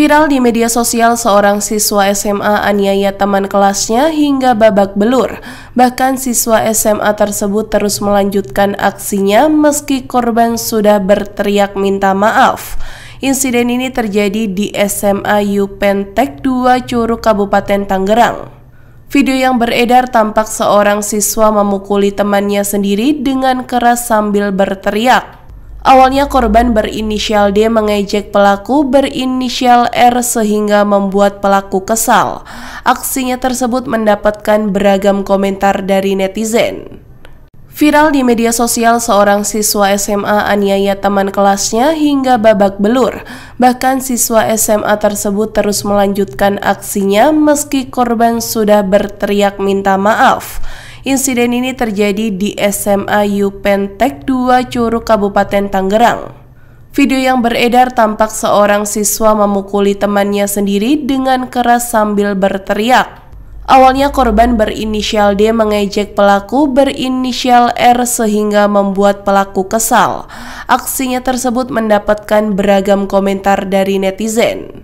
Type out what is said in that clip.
Viral di media sosial seorang siswa SMA aniaya teman kelasnya hingga babak belur. Bahkan siswa SMA tersebut terus melanjutkan aksinya meski korban sudah berteriak minta maaf. Insiden ini terjadi di SMA Yupentek 2 Curug Kabupaten Tangerang. Video yang beredar tampak seorang siswa memukuli temannya sendiri dengan keras sambil berteriak. Awalnya korban berinisial D mengejek pelaku berinisial R sehingga membuat pelaku kesal. Aksinya tersebut mendapatkan beragam komentar dari netizen. Viral di media sosial seorang siswa SMA aniaya teman kelasnya hingga babak belur. Bahkan siswa SMA tersebut terus melanjutkan aksinya meski korban sudah berteriak minta maaf. Insiden ini terjadi di SMA Yupentek 2 Curug Kabupaten Tangerang. Video yang beredar tampak seorang siswa memukuli temannya sendiri dengan keras sambil berteriak. Awalnya korban berinisial D mengejek pelaku berinisial R sehingga membuat pelaku kesal. Aksinya tersebut mendapatkan beragam komentar dari netizen.